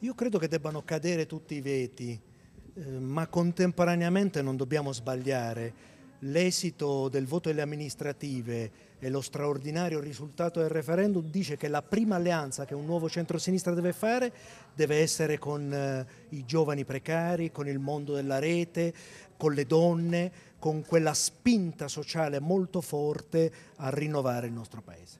Io credo che debbano cadere tutti i veti, eh, ma contemporaneamente non dobbiamo sbagliare. L'esito del voto delle amministrative e lo straordinario risultato del referendum dice che la prima alleanza che un nuovo centrosinistra deve fare deve essere con eh, i giovani precari, con il mondo della rete, con le donne, con quella spinta sociale molto forte a rinnovare il nostro Paese.